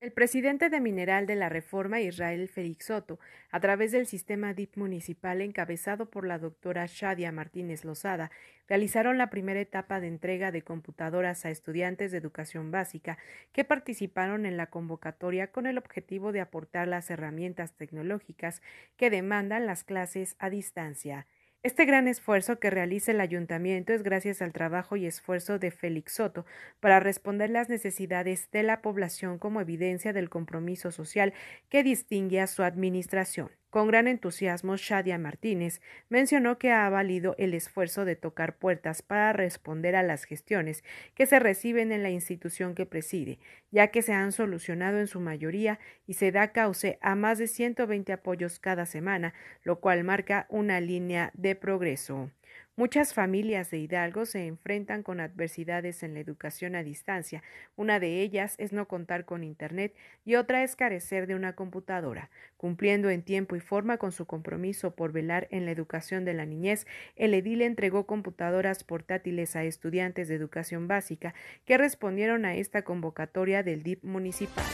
El presidente de Mineral de la Reforma, Israel Félix Soto, a través del sistema DIP municipal encabezado por la doctora Shadia Martínez Lozada, realizaron la primera etapa de entrega de computadoras a estudiantes de educación básica que participaron en la convocatoria con el objetivo de aportar las herramientas tecnológicas que demandan las clases a distancia. Este gran esfuerzo que realiza el ayuntamiento es gracias al trabajo y esfuerzo de Félix Soto para responder las necesidades de la población como evidencia del compromiso social que distingue a su administración. Con gran entusiasmo, Shadia Martínez mencionó que ha valido el esfuerzo de tocar puertas para responder a las gestiones que se reciben en la institución que preside, ya que se han solucionado en su mayoría y se da cauce a más de 120 apoyos cada semana, lo cual marca una línea de progreso. Muchas familias de Hidalgo se enfrentan con adversidades en la educación a distancia. Una de ellas es no contar con Internet y otra es carecer de una computadora. Cumpliendo en tiempo y forma con su compromiso por velar en la educación de la niñez, el edil entregó computadoras portátiles a estudiantes de educación básica que respondieron a esta convocatoria del DIP municipal.